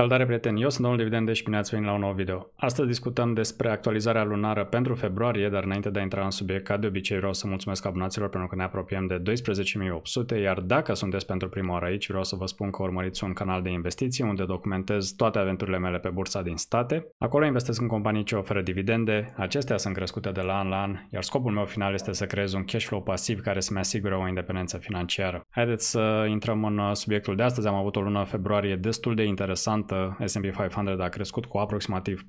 Salutare prieteni, eu sunt domnul Dividend și bine ați venit la un nou video. Astăzi discutăm despre actualizarea lunară pentru februarie, dar înainte de a intra în subiect, ca de obicei vreau să mulțumesc abonaților pentru că ne apropiem de 12.800, iar dacă sunteți pentru prima oară aici, vreau să vă spun că urmăriți un canal de investiții unde documentez toate aventurile mele pe bursa din state. Acolo investesc în companii ce oferă dividende, acestea sunt crescute de la an la an, iar scopul meu final este să creez un cash flow pasiv care să-mi asigure o independență financiară. Haideți să intrăm în subiectul de astăzi, am avut o lună februarie destul de interesant Iată, S&P 500 a crescut cu aproximativ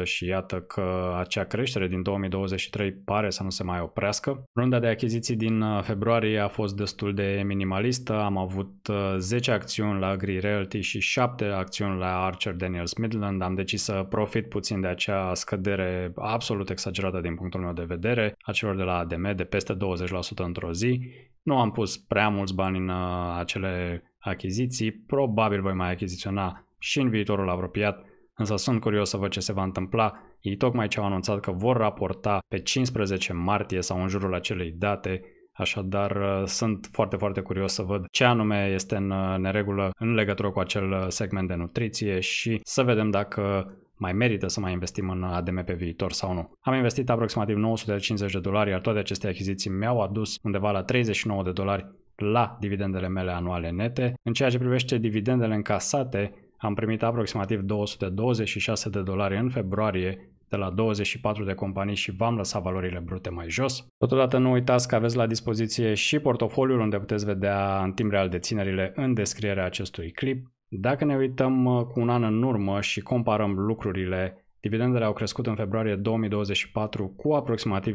4% și iată că acea creștere din 2023 pare să nu se mai oprească. Runda de achiziții din uh, februarie a fost destul de minimalistă. Am avut 10 uh, acțiuni la Agri Realty și 7 acțiuni la Archer Daniels Midland. Am decis să profit puțin de acea scădere absolut exagerată din punctul meu de vedere, a celor de la ADM de peste 20% într-o zi. Nu am pus prea mulți bani în uh, acele achiziții, probabil voi mai achiziționa și în viitorul apropiat, însă sunt curios să văd ce se va întâmpla. Ei tocmai ce au anunțat că vor raporta pe 15 martie sau în jurul acelei date, așadar uh, sunt foarte, foarte curios să văd ce anume este în uh, neregulă în legătură cu acel uh, segment de nutriție și să vedem dacă mai merită să mai investim în ADM pe viitor sau nu. Am investit aproximativ 950 de dolari, iar toate aceste achiziții mi-au adus undeva la 39 de dolari la dividendele mele anuale nete. În ceea ce privește dividendele încasate, am primit aproximativ 226 de dolari în februarie de la 24 de companii și v-am lăsat valorile brute mai jos. Totodată nu uitați că aveți la dispoziție și portofoliul unde puteți vedea în timp real deținerile în descrierea acestui clip. Dacă ne uităm uh, cu un an în urmă și comparăm lucrurile Dividendele au crescut în februarie 2024 cu aproximativ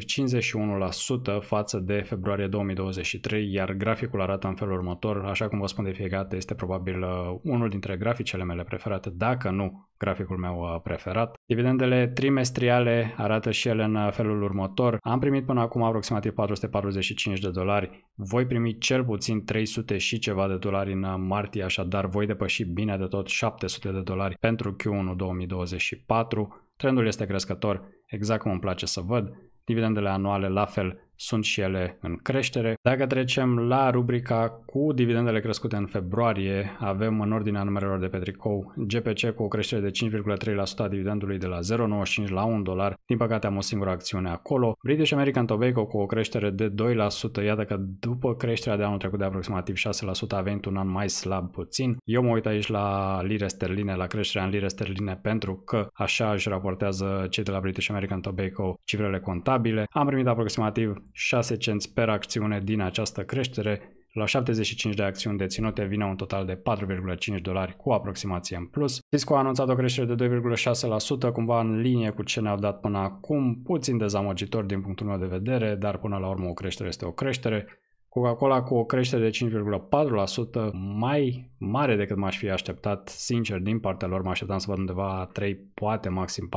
51% față de februarie 2023, iar graficul arată în felul următor, așa cum vă spun de fiecare dată, este probabil uh, unul dintre graficele mele preferate, dacă nu graficul meu uh, preferat. Dividendele trimestriale arată și ele în uh, felul următor. Am primit până acum aproximativ 445 de dolari, voi primi cel puțin 300 și ceva de dolari în martie, așadar voi depăși bine de tot 700 de dolari pentru Q1 2024. Trendul este crescător, exact cum îmi place să văd, dividendele anuale la fel, sunt și ele în creștere. Dacă trecem la rubrica cu dividendele crescute în februarie, avem în ordinea numerelor de pe tricou GPC cu o creștere de 5,3% a dividendului de la 0,95 la 1 dolar. Din păcate am o singură acțiune acolo. British American Tobacco cu o creștere de 2%, iată că după creșterea de anul trecut de aproximativ 6% a venit un an mai slab puțin. Eu mă uit aici la lire sterline, la creșterea în lire sterline pentru că așa își raportează cei de la British American Tobacco cifrele contabile. Am primit aproximativ 6 cenți per acțiune din această creștere, la 75 de acțiuni deținute vine un total de 4,5 dolari cu aproximație în plus. Cisco a anunțat o creștere de 2,6%, cumva în linie cu ce ne-au dat până acum, puțin dezamăgitor din punctul meu de vedere, dar până la urmă o creștere este o creștere. Coca-Cola cu o creștere de 5,4%, mai mare decât m-aș fi așteptat, sincer, din partea lor mă așteptam să văd undeva 3, poate maxim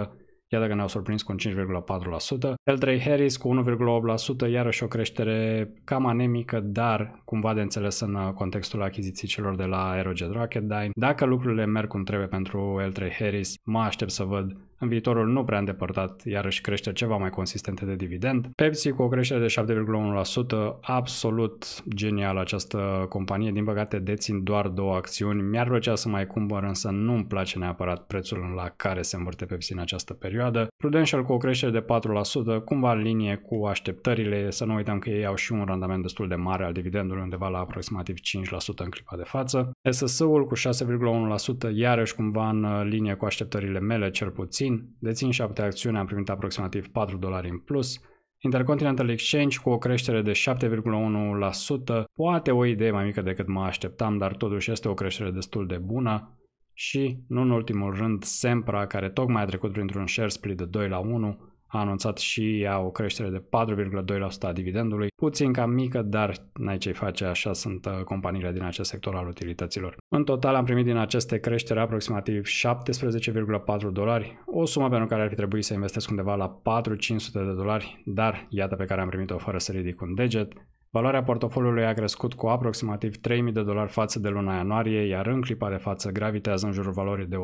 4% iată dacă ne-au surprins cu 5,4%. L3 Harris cu 1,8%, iarăși o creștere cam anemică, dar cumva de înțeles în uh, contextul achiziției celor de la Aerojet Rocketdyne. Dacă lucrurile merg cum trebuie pentru L3 Harris, mă aștept să văd în viitorul nu prea îndepărtat, iarăși crește ceva mai consistente de dividend. Pepsi cu o creștere de 7,1%, absolut genial această companie, din păcate dețin doar două acțiuni. Mi-ar plăcea să mai cumpăr, însă nu-mi place neapărat prețul la care se învârte Pepsi în această perioadă. Prudential cu o creștere de 4%, cumva în linie cu așteptările, să nu uităm că ei au și un randament destul de mare al dividendului, undeva la aproximativ 5% în clipa de față. SS-ul cu 6,1%, iarăși cumva în linie cu așteptările mele, cel puțin dețin, dețin 7 acțiuni, am primit aproximativ 4 dolari în plus. Intercontinental Exchange cu o creștere de 7,1%, poate o idee mai mică decât mă așteptam, dar totuși este o creștere destul de bună. Și, nu în ultimul rând, Sempra, care tocmai a trecut printr-un share split de 2 la 1, a anunțat și ea o creștere de 4,2% a dividendului, puțin cam mică, dar n-ai ce face, așa sunt uh, companiile din acest sector al utilităților. În total am primit din aceste creștere aproximativ 17,4 dolari, o sumă pentru care ar fi trebuit să investesc undeva la 4-500 de dolari, dar iată pe care am primit-o fără să ridic un deget, Valoarea portofoliului a crescut cu aproximativ 3.000 de dolari față de luna ianuarie, iar în clipa de față gravitează în jurul valorii de 108.000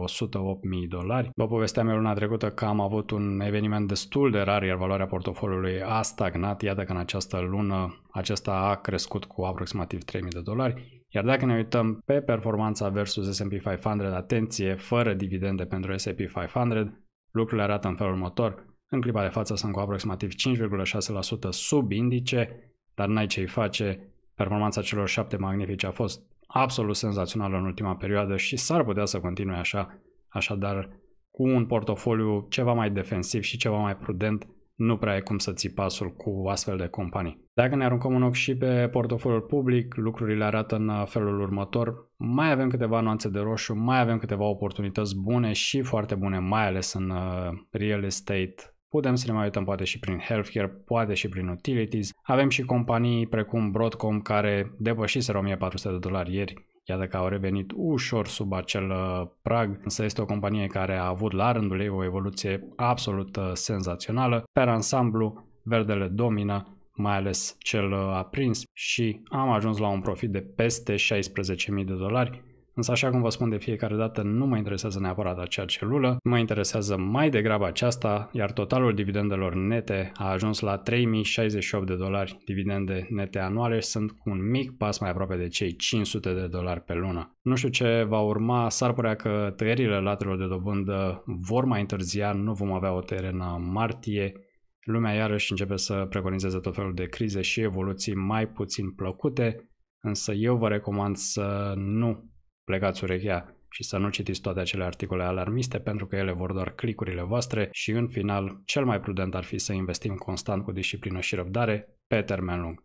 dolari. Vă povesteam eu luna trecută că am avut un eveniment destul de rar, iar valoarea portofoliului a stagnat. Iată că în această lună acesta a crescut cu aproximativ 3.000 de dolari. Iar dacă ne uităm pe performanța versus S&P 500, atenție, fără dividende pentru S&P 500, lucrurile arată în felul următor. În clipa de față sunt cu aproximativ 5,6% sub indice, dar n-ai ce-i face. Performanța celor șapte magnifici a fost absolut senzațională în ultima perioadă și s-ar putea să continue așa, așadar cu un portofoliu ceva mai defensiv și ceva mai prudent, nu prea e cum să ții pasul cu astfel de companii. Dacă ne aruncăm un ochi și pe portofoliul public, lucrurile arată în felul următor. Mai avem câteva nuanțe de roșu, mai avem câteva oportunități bune și foarte bune, mai ales în uh, real estate, Putem să ne mai uităm poate și prin healthcare, poate și prin utilities. Avem și companii precum Broadcom care depășiseră 1400 de dolari ieri, iată că au revenit ușor sub acel uh, prag, însă este o companie care a avut la rândul ei o evoluție absolut uh, senzațională. Per ansamblu, verdele domină, mai ales cel uh, aprins și am ajuns la un profit de peste 16.000 de dolari, Însă, așa cum vă spun de fiecare dată, nu mă interesează neapărat acea celulă, mă interesează mai degrabă aceasta, iar totalul dividendelor nete a ajuns la 3068 de dolari dividende nete anuale și sunt cu un mic pas mai aproape de cei 500 de dolari pe lună. Nu știu ce va urma, s-ar părea că tăierile latelor de dobândă vor mai întârzia, nu vom avea o tăiere în martie, lumea iarăși începe să preconizeze tot felul de crize și evoluții mai puțin plăcute, însă eu vă recomand să nu plecați urechea și să nu citiți toate acele articole alarmiste pentru că ele vor doar clicurile voastre și în final cel mai prudent ar fi să investim constant cu disciplină și răbdare pe termen lung.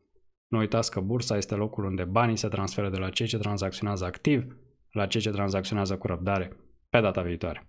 Nu uitați că bursa este locul unde banii se transferă de la cei ce tranzacționează activ la cei ce tranzacționează cu răbdare. Pe data viitoare!